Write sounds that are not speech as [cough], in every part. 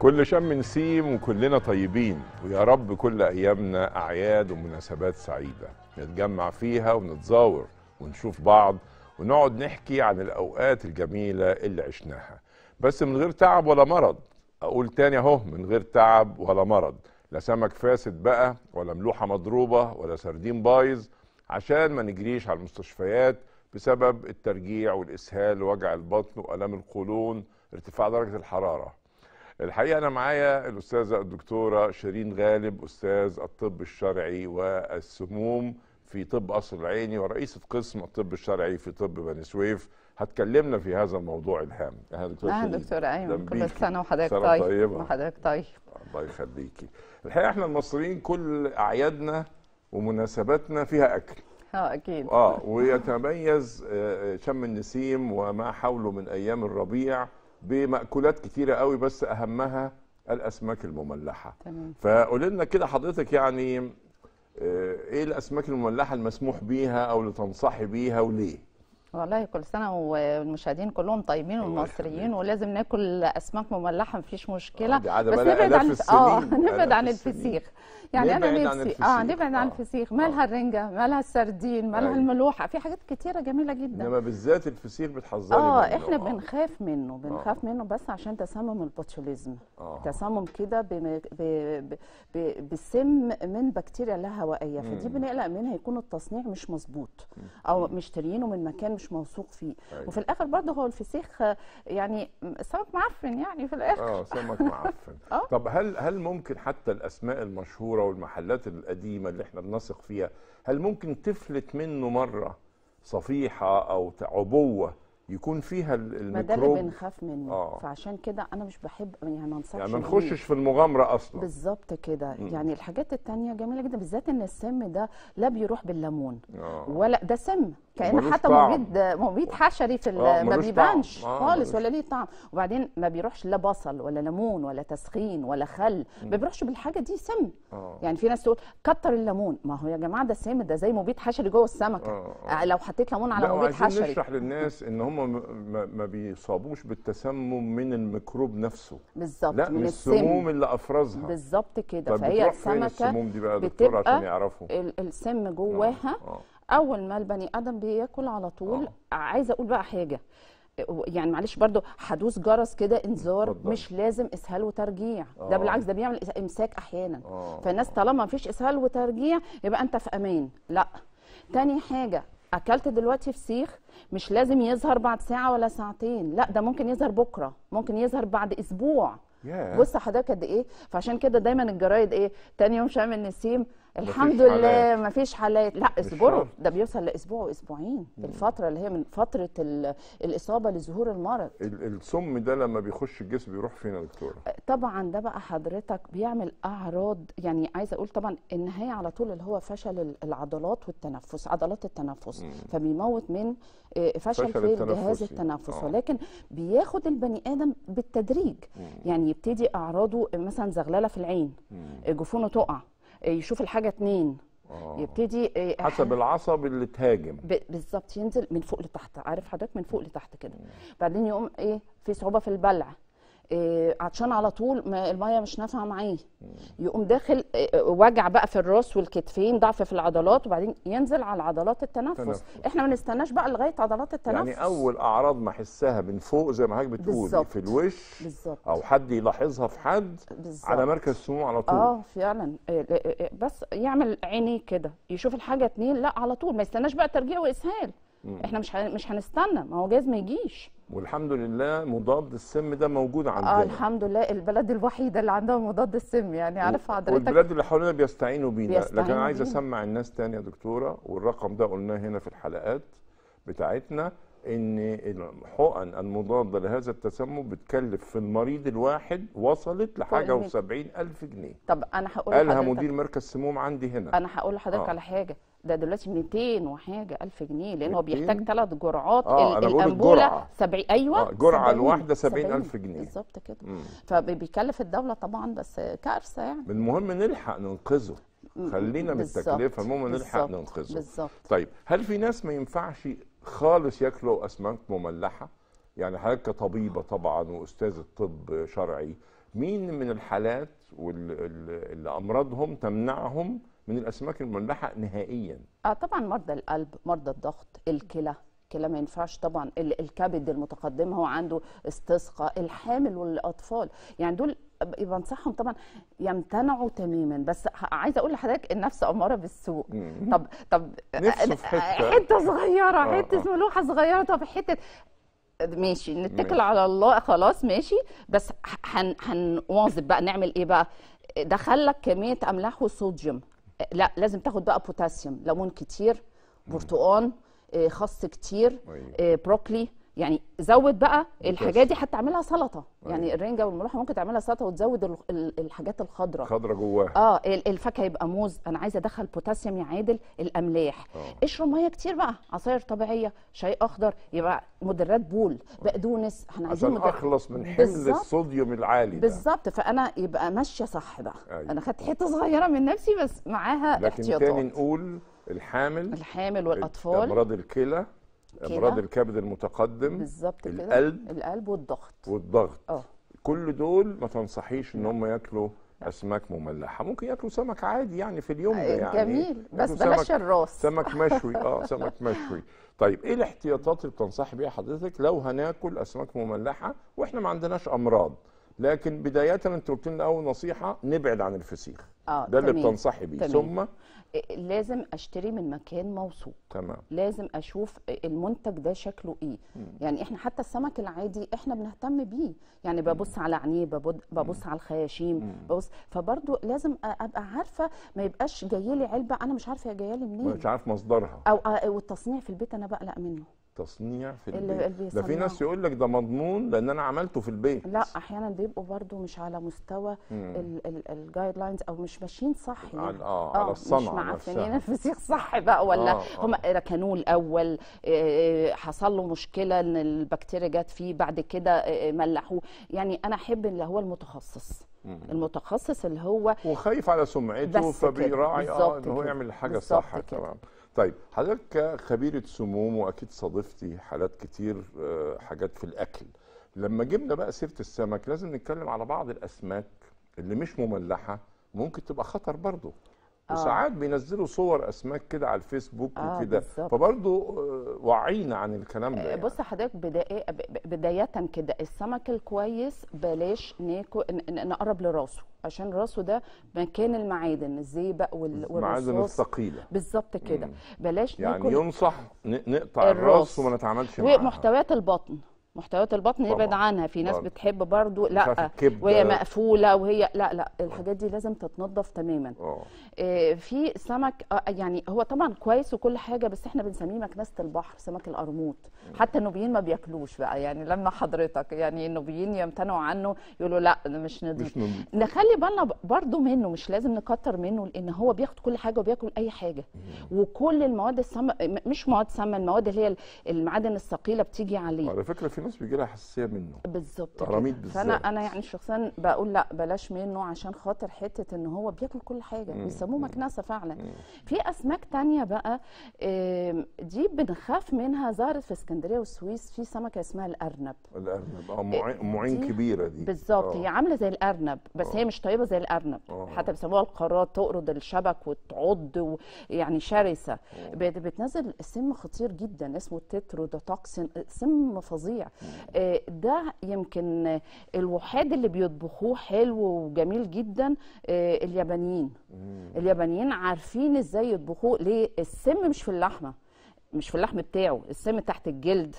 كل شم نسيم وكلنا طيبين ويا رب كل ايامنا اعياد ومناسبات سعيده نتجمع فيها ونتزاور ونشوف بعض ونقعد نحكي عن الاوقات الجميله اللي عشناها بس من غير تعب ولا مرض اقول تاني اهو من غير تعب ولا مرض لا سمك فاسد بقى ولا ملوحه مضروبه ولا سردين بايظ عشان ما نجريش على المستشفيات بسبب الترجيع والاسهال ووجع البطن والام القولون ارتفاع درجه الحراره الحقيقه انا معايا الاستاذه الدكتوره شيرين غالب استاذ الطب الشرعي والسموم في طب قصر العيني ورئيسه قسم الطب الشرعي في طب بني سويف هتكلمنا في هذا الموضوع الهام اهلا دكتوره اهلا دكتور ايمن كل سنه وحضرتك طيب طيبه وحضرتك طيب الله يخليكي الحقيقه احنا المصريين كل اعيادنا ومناسباتنا فيها اكل اه اكيد اه ويتميز آه، آه، شم النسيم وما حوله من ايام الربيع بمأكولات كتيرة قوي بس أهمها الأسماك المملحة فقول لنا كده حضرتك يعني آه، إيه الأسماك المملحة المسموح بيها أو اللي تنصحي بيها وليه؟ والله كل سنه والمشاهدين كلهم طيبين والمصريين ولازم ناكل اسماك مملحه مفيش مشكله آه [laughs] بس يعني اه، نبعد عن اه نبعد عن الفسيخ يعني انا نفسي اه نبعد عن الفسيخ مالها آه. الرنجه مالها السردين مالها أيوة. الملوحه في حاجات كتيره جميله جدا انما بالذات الفسيخ بتحذري اه احنا آه. بنخاف منه بنخاف منه بس عشان تسمم البوتوليزم تسمم كده بسم من بكتيريا لا هوائيه فدي بنقلق منها يكون التصنيع مش مظبوط او مشتريينه من مكان مش موثوق فيه أيوة. وفي الاخر برضه هو الفسيخ يعني سمك معفن يعني في الاخر اه سمك معفن [laughs] آه. طب هل هل ممكن حتى الاسماء المشهوره والمحلات القديمه اللي احنا بنثق فيها هل ممكن تفلت منه مره صفيحه او عبوه يكون فيها الميكروب ما ده اللي بنخاف منه آه. فعشان كده انا مش بحب يعني ما انصحش يعني ما نخشش في المغامره اصلا بالظبط كده يعني الحاجات التانية جميله جدا بالذات ان السم ده لا بيروح بالليمون آه. ولا ده سم كان حتى مبيد مبيد حشري في آه، ما بيبانش آه، خالص ولا ليه طعم وبعدين ما بيروحش لا بصل ولا ليمون ولا تسخين ولا خل ما بيروحش بالحاجه دي سم آه. يعني في ناس تقول كتر الليمون ما هو يا جماعه ده سم ده زي مبيد حشري جوه السمكه أوه. لو حطيت ليمون على مبيد حشري نشرح للناس ان هم ما بيصابوش بالتسمم من الميكروب نفسه بالظبط لا من السموم اللي افرزها بالظبط كده فهي السمكه السموم دي بقى دكتور عشان يعرفوا السم جواها اول ما البني ادم بياكل على طول أوه. عايزه اقول بقى حاجه يعني معلش برضو حدوث جرس كده انذار مش لازم اسهال وترجيع ده آه. بالعكس ده بيعمل امساك احيانا أوه. فالناس طالما مفيش اسهال وترجيع يبقى انت في امان لا تاني حاجه اكلت دلوقتي فسيخ مش لازم يظهر بعد ساعه ولا ساعتين لا ده ممكن يظهر بكره ممكن يظهر بعد اسبوع yeah. بص حضرتك قد ايه فعشان كده دايما الجرايد ايه تاني يوم شامل نسيم الحمد لله ما فيش حالات لا اصبروا ده بيوصل لاسبوع واسبوعين الفتره اللي هي من فتره الاصابه لظهور المرض السم ده لما بيخش الجسم بيروح فين يا دكتوره أه، طبعا ده بقى حضرتك بيعمل اعراض يعني عايزه اقول طبعا النهايه على طول اللي هو فشل العضلات والتنفس عضلات التنفس مم. فبيموت من أه، فشل, فشل في جهاز التنفس أوه. ولكن بياخد البني ادم بالتدريج مم. يعني يبتدي اعراضه مثلا زغلله في العين مم. جفونه تقع آه، يشوف الحاجه اتنين آه. يبتدي آه، حسب العصب اللي اتهاجم بالظبط ينزل من فوق لتحت عارف حضرتك من فوق لتحت كده بعدين يقوم ايه في صعوبه في البلع إيه عشان على طول ما الميه مش نافعه معاه يقوم داخل إيه وجع بقى في الراس والكتفين ضعف في العضلات وبعدين ينزل على عضلات التنفس تنفس. احنا ما نستناش بقى لغايه عضلات التنفس يعني اول اعراض ما احسها من فوق زي ما حضرتك بتقول في الوش بالزبط. او حد يلاحظها في حد بالزبط. على مركز سموم على طول اه فعلا إيه،, إيه،, إيه بس يعمل عينيه كده يشوف الحاجه اتنين لا على طول ما يستناش بقى ترجيع واسهال احنا مش مش هنستنى ما هو جايز ما يجيش والحمد لله مضاد السم ده موجود آه، عندنا اه الحمد لله البلد الوحيده اللي عندها مضاد السم يعني عارف حضرتك والبلاد اللي حوالينا بيستعينوا بينا بيستعينوا لكن انا عايز اسمع الناس تاني يا دكتوره والرقم ده قلناه هنا في الحلقات بتاعتنا ان الحقن المضاده لهذا التسمم بتكلف في المريض الواحد وصلت لحاجه طيب. و70 الف جنيه طب انا هقول قالها مدير مركز سموم عندي هنا انا هقول لحضرتك آه. على حاجه ده دلوقتي 200 وحاجه الف جنيه لان هو بيحتاج ثلاث جرعات آه الانبوله 70 ايوه آه جرعه الواحده 70000 جنيه بالظبط كده مم. فبيكلف الدوله طبعا بس كارثه يعني المهم نلحق ننقذه خلينا من التكلفه المهم نلحق ننقذه بالظبط طيب هل في ناس ما ينفعش خالص ياكلوا اسماك مملحه يعني حضرتك كطبيبه طبعا واستاذه طب شرعي مين من الحالات واللي امراضهم تمنعهم من الاسماك المملحه نهائيا اه طبعا مرضى القلب مرضى الضغط الكلى الكلى ما ينفعش طبعا الكبد المتقدم هو عنده استسقاء الحامل والاطفال يعني دول بنصحهم طبعا يمتنعوا تماما بس عايزه اقول لحضرتك النفس اماره بالسوء طب طب آه، حته صغيره آه، حته آه. ملوحه صغيره طب حته ماشي نتكل ماشي. على الله خلاص ماشي بس هنواظب بقى نعمل ايه بقى دخل لك كميه املاح وصوديوم لا لازم تاخد بقى بوتاسيوم ليمون كتير برتقال خس كتير طيب. بروكلي يعني زود بقى الحاجات دي حتى اعملها سلطه يعني الرنجه والملوحه ممكن تعملها سلطه وتزود الحاجات الخضراء خضراء جواها اه الفاكهه يبقى موز انا عايزه ادخل بوتاسيوم يعادل الاملاح آه. اشرب ميه كتير بقى عصاير طبيعيه شاي اخضر يبقى مدرات بول بقدونس احنا عايزين عشان اخلص من حمل الصوديوم العالي بالظبط فانا يبقى ماشيه صح بقى أيوة. انا خدت حته صغيره من نفسي بس معاها لكن احتياطات لكن تاني نقول الحامل الحامل والاطفال امراض الكلى امراض الكبد المتقدم بالظبط كده القلب القلب والضغط والضغط اه كل دول ما تنصحيش ان هم ياكلوا اسماك مملحه ممكن ياكلوا سمك عادي يعني في اليوم ده آه، يعني جميل بس بلاش الراس سمك [laughs] مشوي اه سمك مشوي طيب ايه الاحتياطات اللي بتنصحي بيها حضرتك لو هناكل اسماك مملحه واحنا ما عندناش امراض لكن بدايه انت قلت لنا اول نصيحه نبعد عن الفسيخ آه، ده اللي بتنصحي بيه ثم إيه، لازم اشتري من مكان موثوق تمام لازم اشوف المنتج ده شكله ايه مم. يعني احنا حتى السمك العادي احنا بنهتم بيه يعني ببص مم. على عينيه ببص مم. على الخياشيم ببص فبرضه لازم ابقى عارفه ما يبقاش جاي لي علبه انا مش عارفه هي جايه لي منين مش عارف مصدرها او والتصنيع في البيت انا بقلق منه التصنيع في البيت ده في ناس يقول لك ده مضمون لان انا عملته في البيت لا احيانا بيبقوا برضو مش على مستوى الجايد لاينز او مش ماشيين صح يعني. على آه،, اه على الصنعه مش معفنين الفسيخ صح بقى ولا آه, آه. هم ركنوه الاول آه، حصل له مشكله ان البكتيريا جت فيه بعد كده ملحوه يعني انا احب اللي هو المتخصص المتخصص اللي هو وخايف على سمعته فبيراعي اه ان هو يعمل الحاجه الصح تمام طيب حضرتك خبيره سموم واكيد صادفتي حالات كتير آه، حاجات في الاكل لما جبنا بقى سيره السمك لازم نتكلم على بعض الاسماك اللي مش مملحه ممكن تبقى خطر برضه وساعات آه. بينزلوا صور اسماك كده على الفيسبوك آه وكده فبرضه آه، وعينا عن الكلام ده آه، يعني. بص حضرتك بدايه بدايه كده السمك الكويس بلاش ناكل نقرب لراسه عشان راسه ده مكان المعادن الزئبق والمعادن المعادن الثقيله بالظبط كده بلاش يعني ناكل يعني ينصح نقطع الراس وما نتعاملش معاه ومحتويات البطن محتويات البطن يبعد عنها في ناس طبعا. بتحب برضو لا وهي مقفوله وهي لا لا الحاجات دي لازم تتنضف تماما آه. آه في سمك آه، يعني هو طبعا كويس وكل حاجه بس احنا بنسميه مكنسه البحر سمك القرموط حتى النوبيين ما بياكلوش بقى يعني لما حضرتك يعني النوبيين يمتنعوا عنه يقولوا لا مش نضيف نخلي بالنا برضو منه مش لازم نكتر منه لان هو بياخد كل حاجه وبياكل اي حاجه وكل المواد السم مش مواد سم المواد اللي هي المعادن الثقيله بتيجي عليه على فكره في في ناس بيجي لها حساسيه منه بالظبط بالظبط فانا انا يعني شخصيا بقول لا بلاش منه عشان خاطر حته ان هو بياكل كل حاجه بيسموه مكنسه فعلا مم. في اسماك تانية بقى دي بنخاف منها ظهرت في اسكندريه والسويس في سمكه اسمها الارنب الارنب اه, آه، معين كبيره دي بالظبط هي آه. عامله زي الارنب بس أوه. هي آه. مش طيبه زي الارنب أوه. حتى بيسموها القارات تقرض الشبك وتعض يعني شرسه بتنزل سم خطير جدا اسمه توكسين سم فظيع آه، ده يمكن الوحاد اللي بيطبخوه حلو وجميل جدا آه، اليابانيين اليابانيين عارفين ازاي يطبخوه ليه السم مش في اللحمه مش في اللحم بتاعه السم تحت الجلد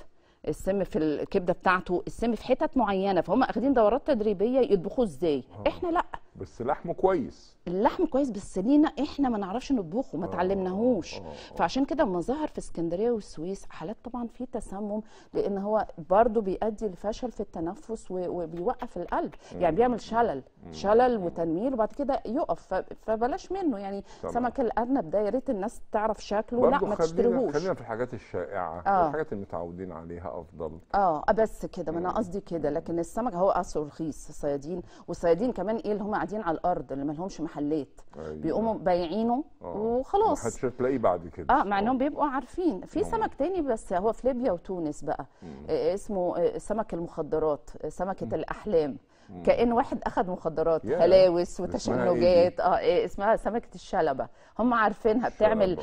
السم في الكبده بتاعته السم في حتت معينه فهم اخدين دورات تدريبيه يطبخوه ازاي آه. احنا لا بس لحمه كويس اللحم كويس بس لينا احنا ما نعرفش نطبخه ما تعلمناهوش آه، آه، آه. فعشان كده لما ظهر في اسكندريه والسويس حالات طبعا في تسمم لان هو برضه بيؤدي لفشل في التنفس وبيوقف القلب يعني بيعمل شلل شلل وتنميل وبعد كده يقف فبلاش منه يعني طبعا. سمك الارنب ده يا ريت الناس تعرف شكله لا ما تشتريهوش خلينا في الحاجات الشائعه آه. الحاجات اللي متعودين عليها افضل اه بس كده ما انا قصدي كده لكن السمك هو اصله رخيص الصيادين والصيادين كمان ايه اللي هم قاعدين على الارض اللي ما لهمش محلات أيوة. بيقوموا بايعينه آه. وخلاص محدش هتلاقيه بعد كده اه مع انهم بيبقوا عارفين في نعم. سمك تاني بس هو في ليبيا وتونس بقى آه اسمه آه سمك المخدرات آه، سمكه مم. الاحلام كأن واحد أخذ مخدرات هلاوس إيه وتشنجات اه إيه اسمها سمكة الشلبة هم عارفينها بتعمل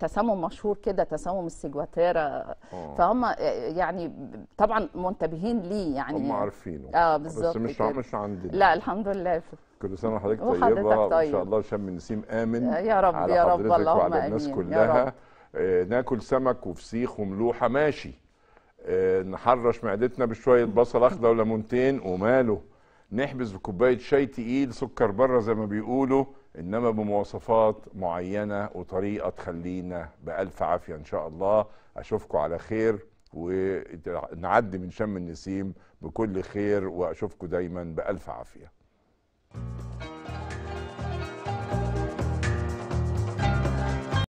تسمم مشهور كده تسمم السجواتيرا آه. فهم يعني طبعا منتبهين ليه يعني هم عارفينه اه بالظبط بس مش مش عندنا لا الحمد لله كل سنه وحضرتك طيبه طيب. وان شاء طيب. الله شم نسيم امن آه، يا رب على يا رب اللهم وعلى الناس امين كلها يا رب. آه ناكل سمك وفسيخ وملوحه ماشي آه نحرش معدتنا بشويه بصل اخضر ولمونتين وماله نحبس بكوبايه شاي تقيل سكر بره زي ما بيقولوا انما بمواصفات معينه وطريقه تخلينا بالف عافيه ان شاء الله اشوفكم على خير ونعدي من شم النسيم بكل خير واشوفكم دايما بالف عافيه